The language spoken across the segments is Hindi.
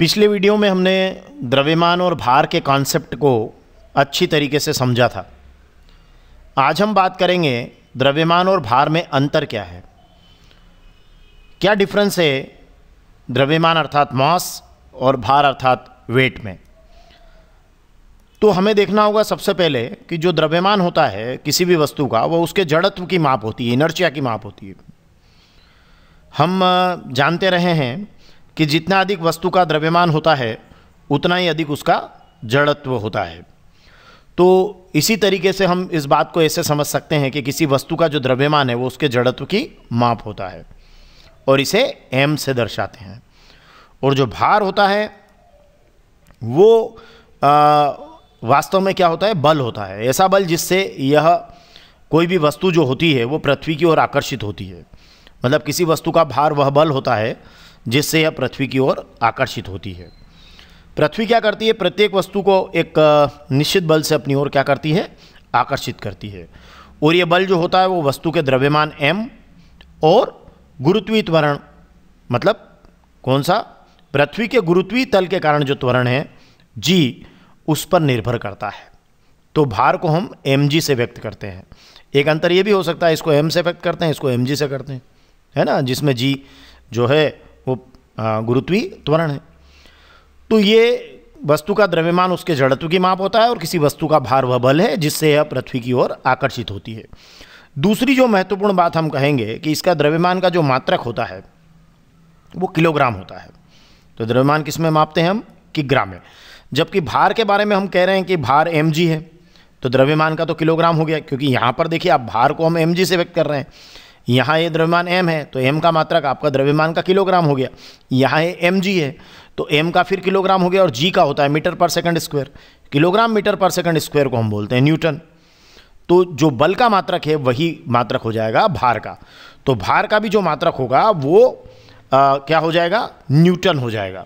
पिछले वीडियो में हमने द्रव्यमान और भार के कॉन्सेप्ट को अच्छी तरीके से समझा था आज हम बात करेंगे द्रव्यमान और भार में अंतर क्या है क्या डिफरेंस है द्रव्यमान अर्थात मास और भार अर्थात वेट में तो हमें देखना होगा सबसे पहले कि जो द्रव्यमान होता है किसी भी वस्तु का वो उसके जड़त्व की माप होती है इनर्चिया की माप होती है हम जानते रहे हैं कि जितना अधिक वस्तु का द्रव्यमान होता है उतना ही अधिक उसका जड़त्व होता है तो इसी तरीके से हम इस बात को ऐसे समझ सकते हैं कि किसी वस्तु का जो द्रव्यमान है वो उसके जड़त्व की माप होता है और इसे एम से दर्शाते हैं और जो भार होता है वो आ, वास्तव में क्या होता है बल होता है ऐसा बल जिससे यह कोई भी वस्तु जो होती है वो पृथ्वी की ओर आकर्षित होती है मतलब किसी वस्तु का भार वह बल होता है जिससे यह पृथ्वी की ओर आकर्षित होती है पृथ्वी क्या करती है प्रत्येक वस्तु को एक निश्चित बल से अपनी ओर क्या करती है आकर्षित करती है और यह बल जो होता है वो वस्तु के द्रव्यमान एम और गुरुत्वीय त्वरण मतलब कौन सा पृथ्वी के गुरुत्वीय तल के कारण जो त्वरण है जी उस पर निर्भर करता है तो भार को हम एम जी से व्यक्त करते हैं एक अंतर ये भी हो सकता है इसको एम से व्यक्त करते हैं इसको एम जी से करते हैं है ना जिसमें जी जो है वो गुरुत्वी त्वरण है तो ये वस्तु का द्रव्यमान उसके जड़त्व की माप होता है और किसी वस्तु का भार वह बल है जिससे यह पृथ्वी की ओर आकर्षित होती है दूसरी जो महत्वपूर्ण बात हम कहेंगे कि इसका द्रव्यमान का जो मात्रक होता है वो किलोग्राम होता है तो द्रव्यमान किस में मापते हैं हम कि ग्राम में जबकि भार के बारे में हम कह रहे हैं कि भार एम है तो द्रव्यमान का तो किलोग्राम हो गया क्योंकि यहाँ पर देखिए आप भार को हम एम से व्यक्त कर रहे हैं यहाँ ये द्रव्यमान एम है तो एम का मात्रक आपका द्रव्यमान का किलोग्राम हो गया यहाँ ये एम जी है तो एम का फिर किलोग्राम हो गया और जी का होता है meter per second square kilogram meter per second square को हम बोलते हैं न्यूटन तो जो बल का मात्रक है वही मात्रक हो जाएगा भार का तो भार का भी जो मात्रक होगा वो आ, क्या हो जाएगा न्यूटन हो जाएगा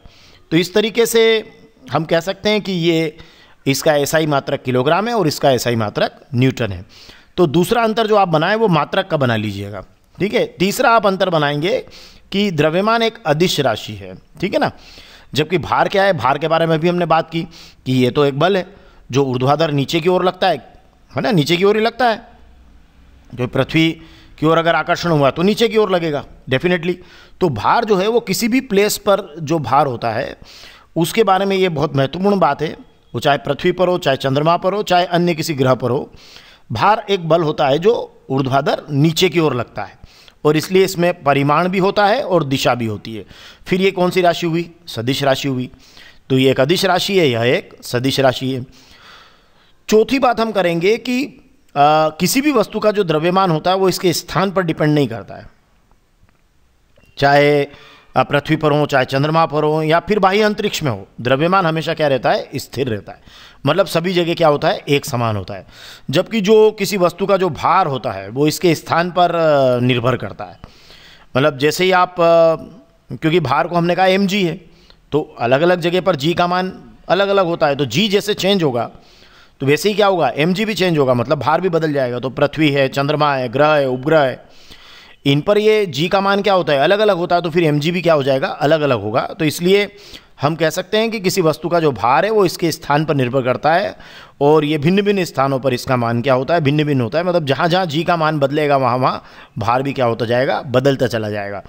तो इस तरीके से हम कह सकते हैं कि ये इसका ऐसा ही मात्रक किलोग्राम है और इसका ऐसा ही मात्रक न्यूटन है तो दूसरा अंतर जो आप बनाएं वो मात्रक का बना लीजिएगा ठीक है तीसरा आप अंतर बनाएंगे कि द्रव्यमान एक अदिश राशि है ठीक है ना जबकि भार क्या है भार के बारे में भी हमने बात की कि ये तो एक बल है जो ऊर्ध्वाधर नीचे की ओर लगता है है ना नीचे की ओर ही लगता है जो पृथ्वी की ओर अगर आकर्षण हुआ तो नीचे की ओर लगेगा डेफिनेटली तो भार जो है वो किसी भी प्लेस पर जो भार होता है उसके बारे में ये बहुत महत्वपूर्ण बात है वो चाहे पृथ्वी पर हो चाहे चंद्रमा पर हो चाहे अन्य किसी ग्रह पर हो भार एक बल होता है जो ऊर्ध्वाधर नीचे की ओर लगता है और इसलिए इसमें परिमाण भी होता है और दिशा भी होती है फिर ये कौन सी राशि हुई सदिश राशि हुई तो ये एक अदिश राशि है यह एक सदिश राशि है चौथी बात हम करेंगे कि आ, किसी भी वस्तु का जो द्रव्यमान होता है वो इसके स्थान पर डिपेंड नहीं करता है चाहे पृथ्वी पर हो चाहे चंद्रमा पर हो या फिर बाह्य अंतरिक्ष में हो द्रव्यमान हमेशा क्या रहता है स्थिर रहता है मतलब सभी जगह क्या होता है एक समान होता है जबकि जो किसी वस्तु का जो भार होता है वो इसके स्थान पर निर्भर करता है मतलब जैसे ही आप क्योंकि भार को हमने कहा एम है तो अलग अलग जगह पर जी का मान अलग अलग होता है तो जी जैसे चेंज होगा तो वैसे ही क्या होगा एम भी चेंज होगा मतलब भार भी बदल जाएगा तो पृथ्वी है चंद्रमा है ग्रह है उपग्रह है इन पर ये जी का मान क्या होता है अलग अलग होता है तो फिर एम भी क्या हो जाएगा अलग अलग होगा तो इसलिए हम कह सकते हैं कि किसी वस्तु का जो भार है वो इसके स्थान पर निर्भर करता है और ये भिन्न भिन्न स्थानों पर इसका मान क्या होता है भिन्न भिन्न होता है मतलब जहाँ जहाँ जी का मान बदलेगा वहाँ वहाँ भार भी क्या होता जाएगा बदलता चला जाएगा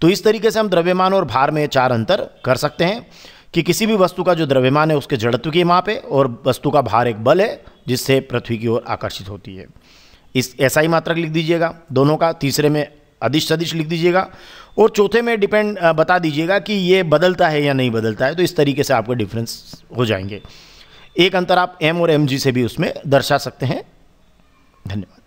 तो इस तरीके से हम द्रव्यमान और भार में चार अंतर कर सकते हैं कि किसी भी वस्तु का जो द्रव्यमान है उसके जड़त्व की माप है और वस्तु का भार एक बल है जिससे पृथ्वी की ओर आकर्षित होती है इस ऐसा ही मात्रक लिख दीजिएगा दोनों का तीसरे में अधिश सदिश लिख दीजिएगा और चौथे में डिपेंड बता दीजिएगा कि ये बदलता है या नहीं बदलता है तो इस तरीके से आपके डिफरेंस हो जाएंगे एक अंतर आप एम और एम जी से भी उसमें दर्शा सकते हैं धन्यवाद